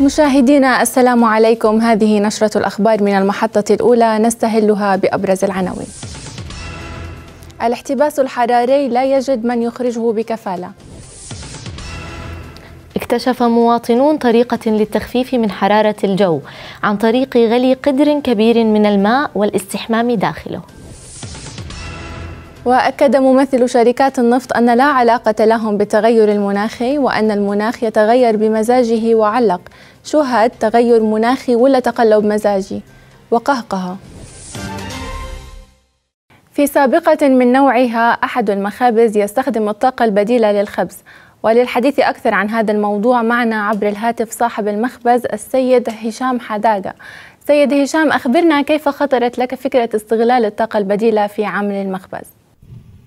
مشاهدينا السلام عليكم هذه نشرة الأخبار من المحطة الأولى نستهلها بأبرز العناوين الاحتباس الحراري لا يجد من يخرجه بكفالة اكتشف مواطنون طريقة للتخفيف من حرارة الجو عن طريق غلي قدر كبير من الماء والاستحمام داخله وأكد ممثل شركات النفط أن لا علاقة لهم بالتغير المناخي وأن المناخ يتغير بمزاجه وعلق شهد تغير مناخي ولا تقلب مزاجي وقهقها في سابقة من نوعها أحد المخابز يستخدم الطاقة البديلة للخبز وللحديث أكثر عن هذا الموضوع معنا عبر الهاتف صاحب المخبز السيد هشام حداقة سيد هشام أخبرنا كيف خطرت لك فكرة استغلال الطاقة البديلة في عمل المخبز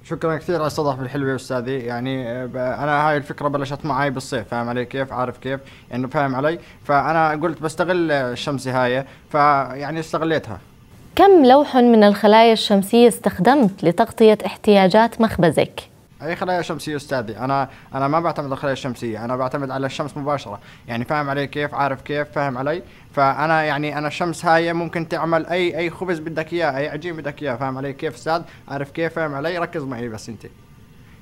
شكرا كثير على الاستضافه الحلوه يا استاذي يعني آه، انا هاي الفكره بلشت معي بالصيف فاهم علي كيف عارف كيف انه يعني فاهم علي فانا قلت بستغل الشمس هاي فيعني استغليتها كم لوح من الخلايا الشمسيه استخدمت لتغطيه احتياجات مخبزك اي خلايا شمسيه استاذي انا انا ما بعتمد على الخلايا الشمسيه انا بعتمد على الشمس مباشره يعني فاهم علي كيف عارف كيف فاهم علي فانا يعني انا الشمس هاي ممكن تعمل اي اي خبز بدك اياه اي عجين بدك اياه فاهم علي كيف استاذ عارف كيف فاهم علي ركز معي بس انت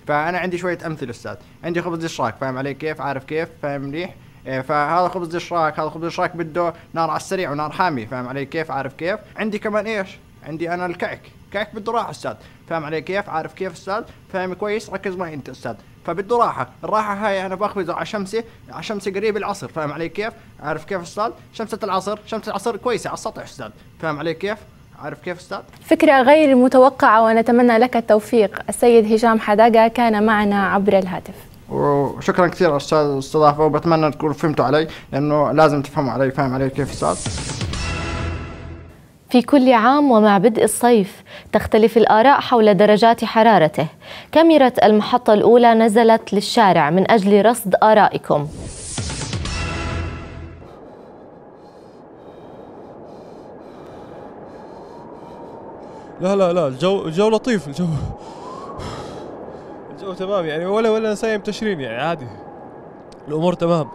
فانا عندي شويه امثله استاذ عندي خبز دشراك فاهم علي كيف عارف كيف فاهم منيح إيه، فهذا خبز دشراك هذا خبز دشراك بده نار على السريع ونار حامي فاهم علي كيف عارف كيف عندي كمان ايش عندي انا الكعك كيف بده راحه استاذ فاهم علي كيف عارف كيف استاذ فاهم كويس ركز معي انت استاذ فبده راحه الراحه هاي انا باخذها على شمسي على شمسي قريب العصر فاهم علي كيف عارف كيف استاذ شمسة العصر شمسة العصر كويسه على السطح استاذ فاهم علي كيف عارف كيف استاذ فكره غير متوقعه ونتمنى لك التوفيق السيد هشام حداقه كان معنا عبر الهاتف وشكرا كثير استاذ الاستضافه وبتمنى تكونوا فهمتوا علي لانه لازم تفهموا علي فاهم علي كيف استاذ في كل عام ومع بدء الصيف تختلف الآراء حول درجات حرارته كاميرا المحطة الأولى نزلت للشارع من أجل رصد آرائكم لا لا لا الجو الجو لطيف الجو الجو تمام يعني ولا ولا نسايم تشرين يعني عادي الأمور تمام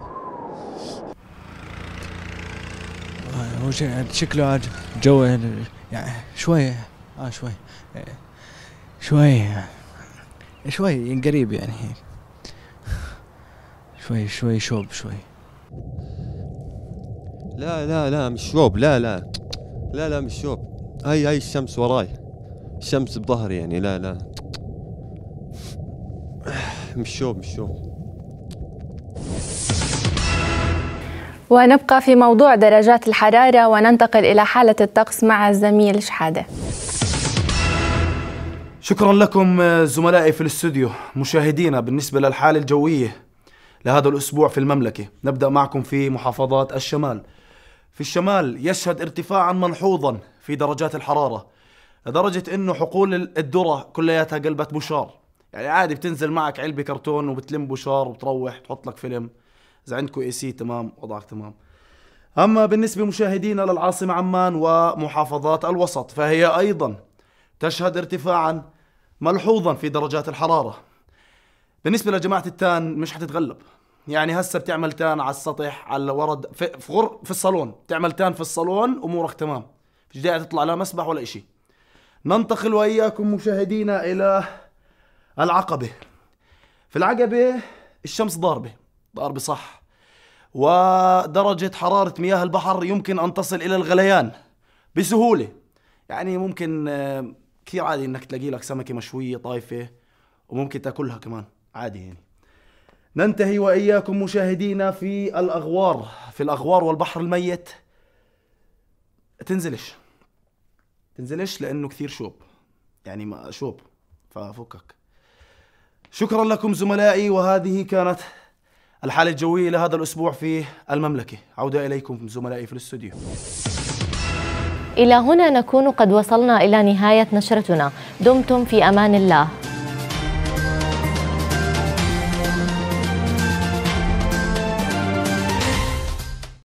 هو شكله عاد جو يعني شوي اه شوي شوي شوي قريب يعني هيك شوي شوي شوب شوي لا لا لا مش شوب لا لا لا لا مش شوب هاي هاي الشمس وراي الشمس بظهري يعني لا لا مش شوب مش شوب ونبقى في موضوع درجات الحرارة وننتقل إلى حالة الطقس مع الزميل شحادة شكرا لكم آه، زملائي في الاستوديو مشاهدينا بالنسبة للحالة الجوية لهذا الأسبوع في المملكة نبدأ معكم في محافظات الشمال في الشمال يشهد ارتفاعا ملحوظا في درجات الحرارة لدرجة انه حقول الذرة كلياتها قلبت بشار يعني عادي بتنزل معك علبة كرتون وبتلم بشار وبتروح تحط لك فيلم اذا عندكم اي سي تمام وضعك تمام اما بالنسبه مشاهدينا للعاصمه عمان ومحافظات الوسط فهي ايضا تشهد ارتفاعا ملحوظا في درجات الحراره بالنسبه لجماعه التان مش حتتغلب يعني هسه بتعمل تان على السطح على ورد في في, غر... في الصالون بتعمل تان في الصالون امورك تمام مش داعي تطلع لا مسبح ولا شيء ننتقل واياكم مشاهدينا الى العقبه في العقبه الشمس ضاربه ضاربة صح ودرجة حرارة مياه البحر يمكن أن تصل إلى الغليان بسهولة يعني ممكن آه، كثير عادي إنك تلاقي لك سمكة مشوية طايفة وممكن تاكلها كمان عادي يعني ننتهي وإياكم مشاهدينا في الأغوار في الأغوار والبحر الميت تنزلش تنزلش لأنه كثير شوب يعني شوب ففكك شكرا لكم زملائي وهذه كانت الحالة الجوية لهذا الأسبوع في المملكة عودة إليكم زملائي في الاستوديو إلى هنا نكون قد وصلنا إلى نهاية نشرتنا دمتم في أمان الله